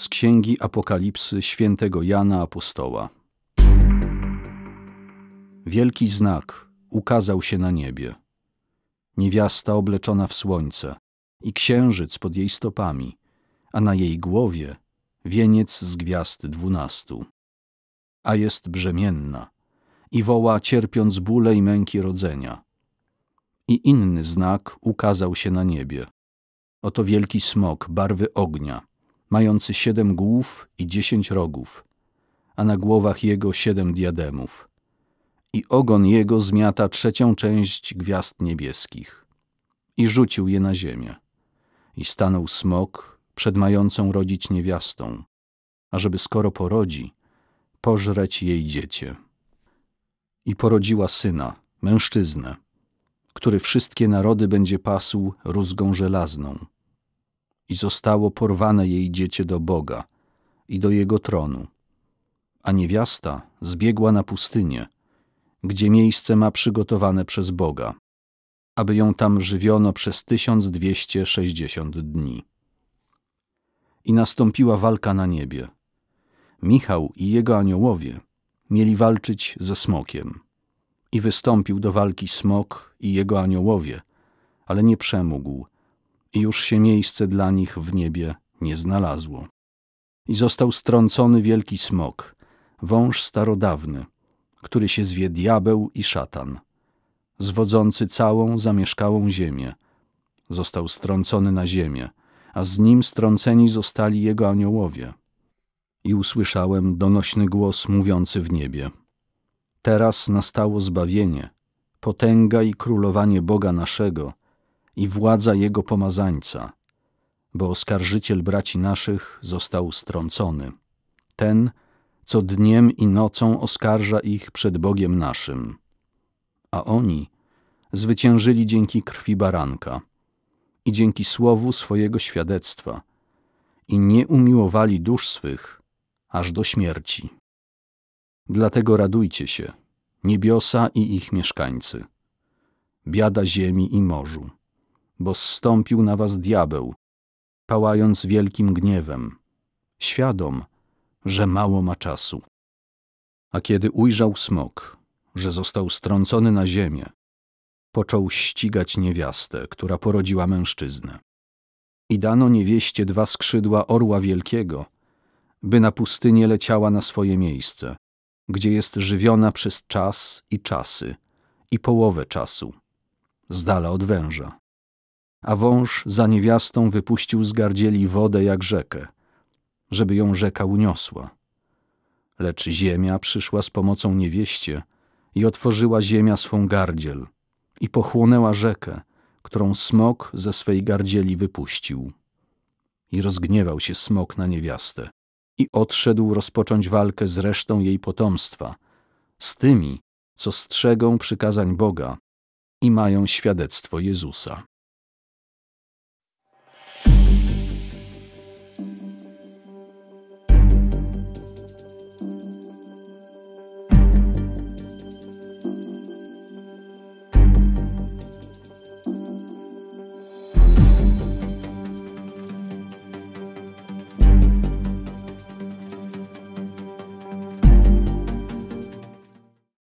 z Księgi Apokalipsy świętego Jana Apostoła. Wielki znak ukazał się na niebie. Niewiasta obleczona w słońce i księżyc pod jej stopami, a na jej głowie wieniec z gwiazd dwunastu. A jest brzemienna i woła cierpiąc bóle i męki rodzenia. I inny znak ukazał się na niebie. Oto wielki smok barwy ognia, mający siedem głów i dziesięć rogów, a na głowach jego siedem diademów. I ogon jego zmiata trzecią część gwiazd niebieskich. I rzucił je na ziemię. I stanął smok przed mającą rodzić niewiastą, ażeby skoro porodzi, pożreć jej dziecię. I porodziła syna, mężczyznę, który wszystkie narody będzie pasł rózgą żelazną i zostało porwane jej dziecię do Boga i do jego tronu. A niewiasta zbiegła na pustynię, gdzie miejsce ma przygotowane przez Boga, aby ją tam żywiono przez 1260 dni. I nastąpiła walka na niebie. Michał i jego aniołowie mieli walczyć ze smokiem. I wystąpił do walki smok i jego aniołowie, ale nie przemógł – już się miejsce dla nich w niebie nie znalazło. I został strącony wielki smok, wąż starodawny, który się zwie diabeł i szatan, zwodzący całą zamieszkałą ziemię. Został strącony na ziemię, a z nim strąceni zostali jego aniołowie. I usłyszałem donośny głos mówiący w niebie. Teraz nastało zbawienie, potęga i królowanie Boga naszego – i władza jego pomazańca, bo oskarżyciel braci naszych został strącony. Ten, co dniem i nocą oskarża ich przed Bogiem naszym. A oni zwyciężyli dzięki krwi baranka i dzięki słowu swojego świadectwa i nie umiłowali dusz swych aż do śmierci. Dlatego radujcie się, niebiosa i ich mieszkańcy, biada ziemi i morzu bo zstąpił na was diabeł, pałając wielkim gniewem, świadom, że mało ma czasu. A kiedy ujrzał smok, że został strącony na ziemię, począł ścigać niewiastę, która porodziła mężczyznę. I dano niewieście dwa skrzydła orła wielkiego, by na pustynię leciała na swoje miejsce, gdzie jest żywiona przez czas i czasy, i połowę czasu, z dala od węża a wąż za niewiastą wypuścił z gardzieli wodę jak rzekę, żeby ją rzeka uniosła. Lecz ziemia przyszła z pomocą niewieście i otworzyła ziemia swą gardziel i pochłonęła rzekę, którą smok ze swej gardzieli wypuścił. I rozgniewał się smok na niewiastę i odszedł rozpocząć walkę z resztą jej potomstwa, z tymi, co strzegą przykazań Boga i mają świadectwo Jezusa.